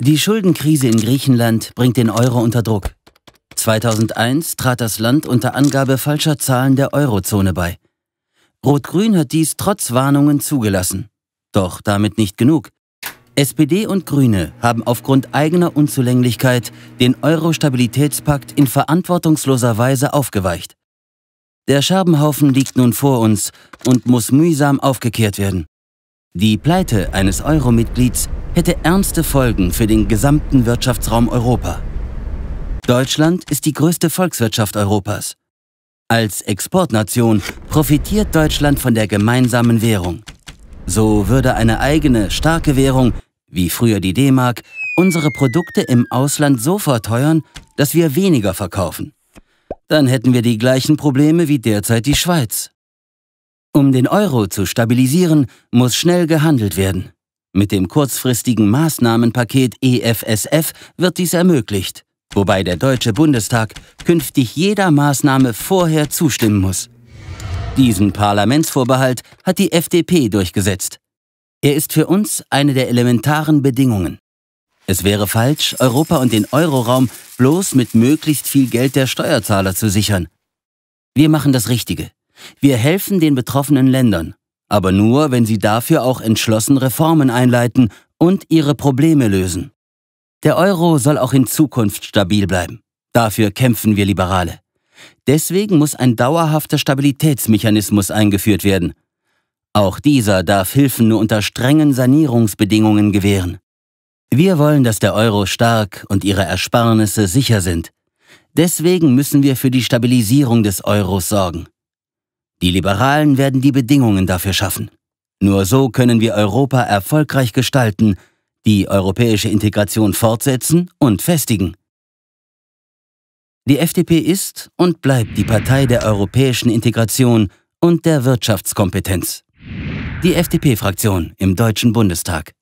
Die Schuldenkrise in Griechenland bringt den Euro unter Druck. 2001 trat das Land unter Angabe falscher Zahlen der Eurozone bei. Rot-Grün hat dies trotz Warnungen zugelassen. Doch damit nicht genug. SPD und Grüne haben aufgrund eigener Unzulänglichkeit den Euro-Stabilitätspakt in verantwortungsloser Weise aufgeweicht. Der Scherbenhaufen liegt nun vor uns und muss mühsam aufgekehrt werden. Die Pleite eines Euro-Mitglieds hätte ernste Folgen für den gesamten Wirtschaftsraum Europa. Deutschland ist die größte Volkswirtschaft Europas. Als Exportnation profitiert Deutschland von der gemeinsamen Währung. So würde eine eigene, starke Währung, wie früher die D-Mark, unsere Produkte im Ausland so verteuern, dass wir weniger verkaufen. Dann hätten wir die gleichen Probleme wie derzeit die Schweiz. Um den Euro zu stabilisieren, muss schnell gehandelt werden. Mit dem kurzfristigen Maßnahmenpaket EFSF wird dies ermöglicht, wobei der Deutsche Bundestag künftig jeder Maßnahme vorher zustimmen muss. Diesen Parlamentsvorbehalt hat die FDP durchgesetzt. Er ist für uns eine der elementaren Bedingungen. Es wäre falsch, Europa und den Euroraum bloß mit möglichst viel Geld der Steuerzahler zu sichern. Wir machen das Richtige. Wir helfen den betroffenen Ländern, aber nur, wenn sie dafür auch entschlossen Reformen einleiten und ihre Probleme lösen. Der Euro soll auch in Zukunft stabil bleiben. Dafür kämpfen wir Liberale. Deswegen muss ein dauerhafter Stabilitätsmechanismus eingeführt werden. Auch dieser darf Hilfen nur unter strengen Sanierungsbedingungen gewähren. Wir wollen, dass der Euro stark und ihre Ersparnisse sicher sind. Deswegen müssen wir für die Stabilisierung des Euros sorgen. Die Liberalen werden die Bedingungen dafür schaffen. Nur so können wir Europa erfolgreich gestalten, die europäische Integration fortsetzen und festigen. Die FDP ist und bleibt die Partei der europäischen Integration und der Wirtschaftskompetenz. Die FDP-Fraktion im Deutschen Bundestag.